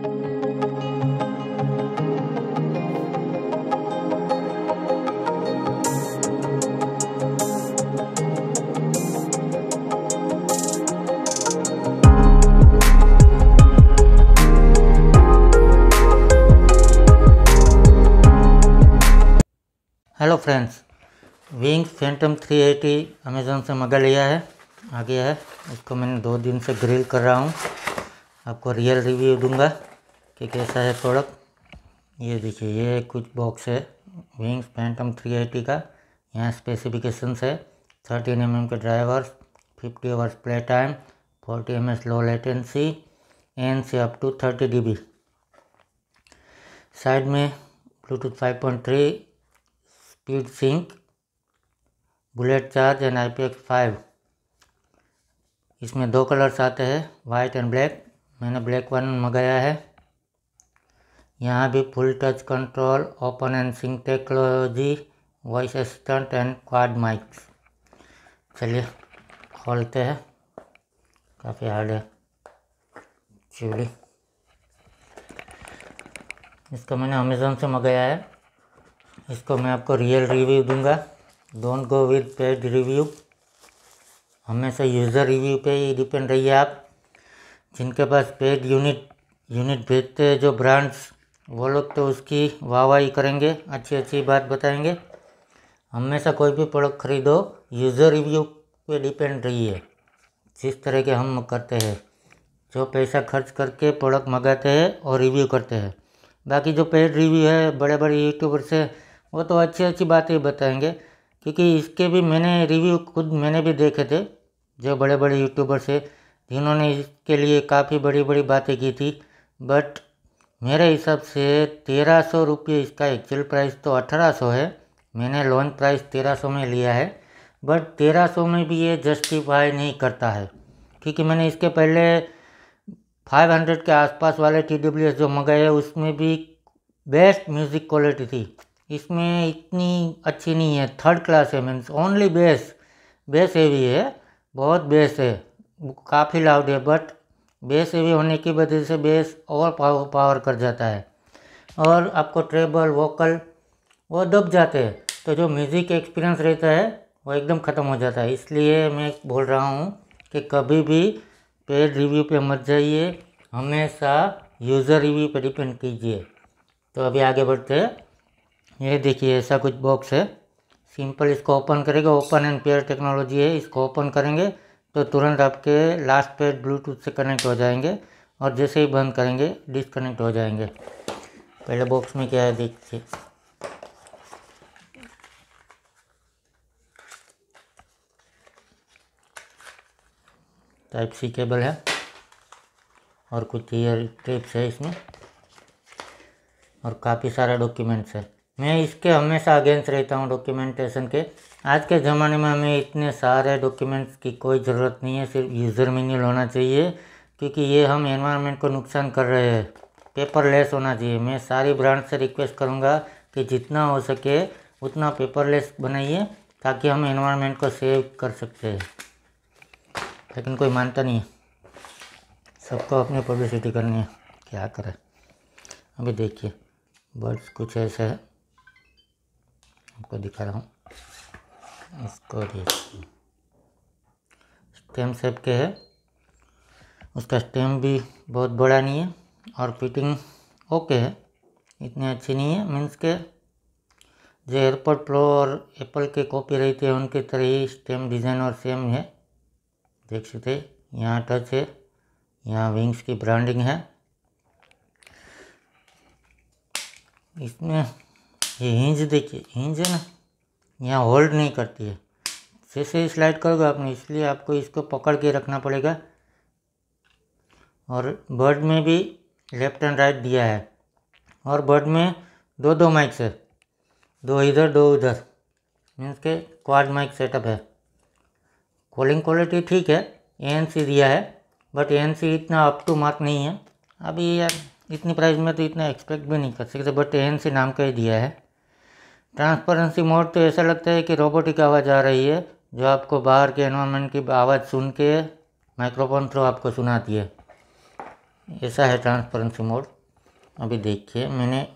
hello friends wings phantom 380 Amazon से मंगा लिया है आ गया है इसको मैंने दो दिन से ग्रिल कर रहा हूँ आपको रियल रिव्यू दूंगा कि कैसा है प्रोडक्ट ये देखिए ये कुछ बॉक्स है विंग्स फैंटम 380 का यहाँ स्पेसिफिकेशंस है थर्टीन एम mm के drivers fifty hours play time forty M low latency एन से up to thirty D side में Bluetooth 5.3 speed sync bullet charge and I P X five इसमें दो कलर्स आते हैं वाइट एंड ब्लैक मैंने black one मंगाया है यहाँ भी full touch control open and sing technology voice assistant and quad mics चलिए खोलते हैं काफ़ी हार्ड है चूड़ी इसको मैंने अमेज़ोन से मंगाया है इसको मैं आपको रियल रिव्यू दूंगा don't go with paid review हमेशा यूज़र रिव्यू पे ही डिपेंड रहिए आप जिनके पास पेड यूनिट यूनिट भेजते हैं जो ब्रांड्स वो लोग तो उसकी वाही करेंगे अच्छी अच्छी बात बताएंगे हमेशा कोई भी प्रोडक्ट खरीदो यूज़र रिव्यू पे डिपेंड रहिए जिस तरह के हम करते हैं जो पैसा खर्च करके प्रोडक्ट मंगाते हैं और रिव्यू करते हैं बाकी जो पेड रिव्यू है बड़े बड़े यूट्यूबर से वो तो अच्छी अच्छी बातें बताएंगे क्योंकि इसके भी मैंने रिव्यू खुद मैंने भी देखे थे जो बड़े बड़े यूट्यूबर से जिन्होंने इसके लिए काफ़ी बड़ी बड़ी बातें की थी बट मेरे हिसाब से तेरह सौ रुपये इसका एक्चुअल प्राइस तो अठारह सौ है मैंने लोन प्राइस तेरह सौ में लिया है बट तेरह सौ में भी ये जस्टिफाई नहीं करता है क्योंकि मैंने इसके पहले फाइव हंड्रेड के आसपास वाले टी डब्ल्यू एस जो मंगाए उसमें भी बेस्ट म्यूज़िक क्वालिटी थी इसमें इतनी अच्छी नहीं है थर्ड क्लास है means only bass bass heavy है बहुत बेस है काफ़ी लाउड है बट बेस हेवी होने की वजह से बेस और पावर पावर कर जाता है और आपको ट्रेबल वोकल वो दब जाते हैं तो जो म्यूज़िक एक्सपीरियंस रहता है वो एकदम ख़त्म हो जाता है इसलिए मैं बोल रहा हूँ कि कभी भी पेड रिव्यू पे मत जाइए हमेशा यूज़र रिव्यू पे डिपेंड कीजिए तो अभी आगे बढ़ते हैं ये देखिए ऐसा कुछ बॉक्स है सिंपल इसको ओपन करेंगे ओपन एंड पेयर टेक्नोलॉजी है इसको ओपन करेंगे तो तुरंत आपके लास्ट पे ब्लूटूथ से कनेक्ट हो जाएंगे और जैसे ही बंद करेंगे डिसकनेक्ट हो जाएंगे पहले बॉक्स में क्या है देखिए टाइप सी केबल है और कुछ ईयर ट्रिप्स है इसमें और काफ़ी सारा डॉक्यूमेंट्स है मैं इसके हमेशा अगेंस्ट रहता हूँ डॉक्यूमेंटेशन के आज के ज़माने में हमें इतने सारे डॉक्यूमेंट्स की कोई ज़रूरत नहीं है सिर्फ यूज़र मिनियल होना चाहिए क्योंकि ये हम एनवायरनमेंट को नुकसान कर रहे हैं पेपरलेस होना चाहिए मैं सारी ब्रांड से रिक्वेस्ट करूँगा कि जितना हो सके उतना पेपरलेस बनाइए ताकि हम एनवायरनमेंट को सेव कर सकते हैं लेकिन कोई मानता नहीं है सबको अपनी पब्लिसिटी करनी है क्या करें अभी देखिए बर्ड्स कुछ ऐसे है आपको दिखा रहा हूँ इसको स्टेम सेप के है उसका स्टेम भी बहुत बड़ा नहीं है और फिटिंग ओके है इतनी अच्छी नहीं है मीन्स के जो एयरपोर्ट प्रो और एप्पल के कॉपी रहती है उनके तरह ही स्टेम डिज़ाइन और सेम है देख सकते यहाँ टच है यहाँ विंग्स की ब्रांडिंग है इसमें ये इंज देखिए इंज है ना यहाँ होल्ड नहीं करती है जैसे स्लाइड करोगे आपने इसलिए आपको इसको पकड़ के रखना पड़ेगा और बर्ड में भी लेफ्ट एंड राइट दिया है और बर्ड में दो दो माइक है दो इधर दो उधर मीन्स के क्वाड माइक सेटअप है कॉलिंग क्वालिटी ठीक है ए दिया है बट ए इतना अप टू मार्क नहीं है अभी यार इतनी प्राइस में तो इतना एक्सपेक्ट भी नहीं कर सकते बट ए नाम का ही दिया है ट्रांसपेरेंसी मोड तो ऐसा लगता है कि रोबोटिक आवाज़ आ रही है जो आपको बाहर के एनवायरनमेंट की आवाज़ सुन के माइक्रोफोन थ्रू आपको सुनाती है ऐसा है ट्रांसपेरेंसी मोड अभी देखिए मैंने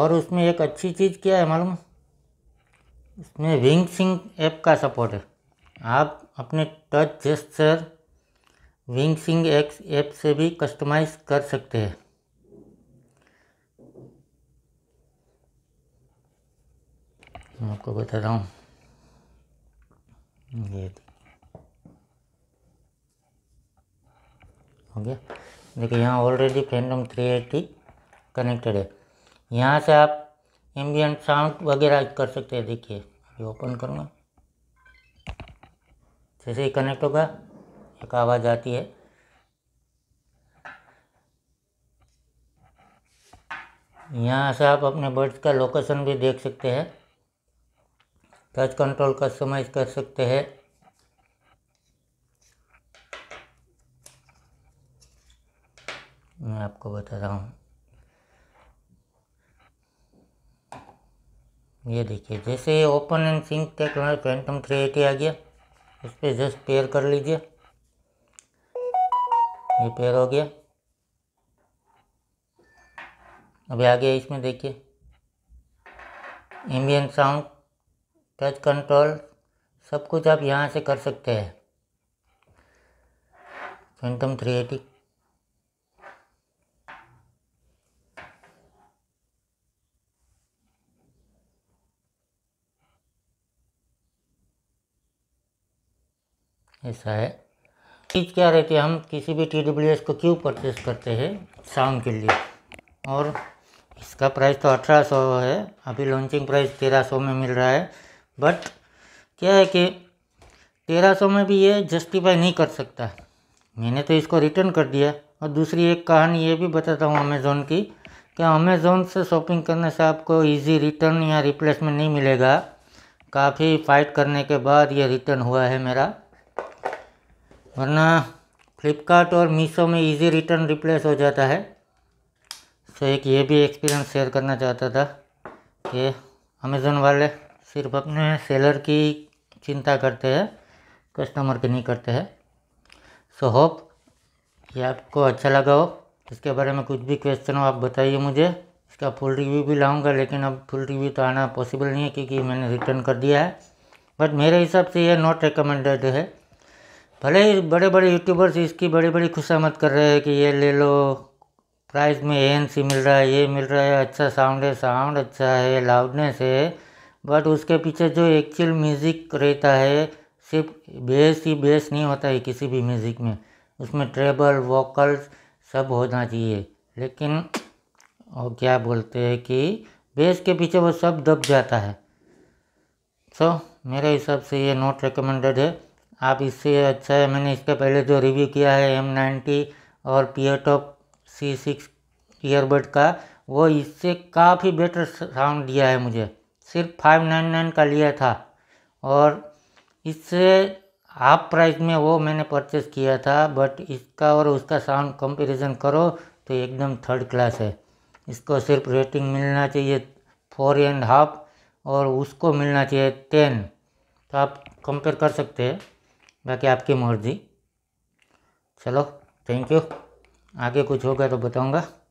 और उसमें एक अच्छी चीज़ क्या है मालूम उसमें विंग सिंग ऐप का सपोर्ट है आप अपने touch gesture wings sync X app से भी कस्टमाइज कर सकते हैं मैं आपको बता रहा हूँ ये हो गया देखिए यहाँ ऑलरेडी फैंडम 380 कनेक्टेड है यहाँ से आप एम्बियंट साउंड वगैरह कर सकते हैं देखिए अभी ओपन करूँगा जैसे ही कनेक्ट होगा एक आवाज़ आती है यहाँ से आप अपने बर्ड्स का लोकेशन भी देख सकते हैं टच कंट्रोल कस्टमाइज कर सकते हैं मैं आपको बता रहा हूँ ये देखिए जैसे ओपन एंड सिंक टेक हमारे पेंटम थ्री एटी आ गया इस पर जस्ट पेयर कर लीजिए ये पेयर हो गया अभी आ गया इसमें देखिए एम्बियन साउंड टच कंट्रोल सब कुछ आप यहाँ से कर सकते हैं फैंटम थ्री एटी ऐसा है चीज़ क्या रहती है हम किसी भी टी डब्ल्यू एस को क्यों परचेस करते हैं साउंड के लिए और इसका प्राइस तो अठारह सौ है अभी लॉन्चिंग प्राइस तेरह सौ में मिल रहा है बट क्या है कि तेरह सौ में भी ये जस्टिफाई नहीं कर सकता मैंने तो इसको रिटर्न कर दिया और दूसरी एक कहानी ये भी बताता हूँ अमेज़ोन की कि अमेज़ोन से शॉपिंग करने से आपको इजी रिटर्न या रिप्लेसमेंट नहीं मिलेगा काफ़ी फाइट करने के बाद ये रिटर्न हुआ है मेरा वरना फ्लिपकार्ट और मीशो में इजी रिटर्न रिप्लेस हो जाता है सो एक ये भी एक्सपीरियंस शेयर करना चाहता था कि अमेज़ोन वाले सिर्फ अपने सेलर की चिंता करते हैं कस्टमर की नहीं करते हैं सो होप ये आपको अच्छा लगा हो इसके बारे में कुछ भी क्वेश्चन हो आप बताइए मुझे इसका फुल रिव्यू भी लाऊंगा लेकिन अब फुल रिव्यू तो आना पॉसिबल नहीं है क्योंकि मैंने रिटर्न कर दिया है बट मेरे हिसाब से ये नॉट रिकमेंडेड है भले ही बड़े बड़े यूट्यूबर्स इसकी बड़ी बड़ी खुशामद कर रहे हैं कि ये ले लो प्राइस में ए मिल रहा है ये मिल रहा है अच्छा साउंड है साउंड अच्छा है लाउडनेस है बट उसके पीछे जो एक्चुअल म्यूज़िक रहता है सिर्फ बेस ही बेस नहीं होता है किसी भी म्यूज़िक में उसमें ट्रेबल वोकल्स सब होना चाहिए लेकिन वो क्या बोलते हैं कि बेस के पीछे वो सब दब जाता है सो so, मेरे हिसाब से ये नोट रिकमेंडेड है आप इससे अच्छा है मैंने इसके पहले जो रिव्यू किया है एम नाइन्टी और पियटॉप सी सिक्स ईयरबड का वो इससे काफ़ी बेटर साउंड दिया है मुझे सिर्फ फाइव नाइन नाइन का लिया था और इससे हाफ प्राइस में वो मैंने परचेस किया था बट इसका और उसका साउंड कंपैरिजन करो तो एकदम थर्ड क्लास है इसको सिर्फ रेटिंग मिलना चाहिए फोर एंड हाफ और उसको मिलना चाहिए टेन तो आप कंपेयर कर सकते हैं बाकी आपकी मर्जी चलो थैंक यू आगे कुछ होगा तो बताऊंगा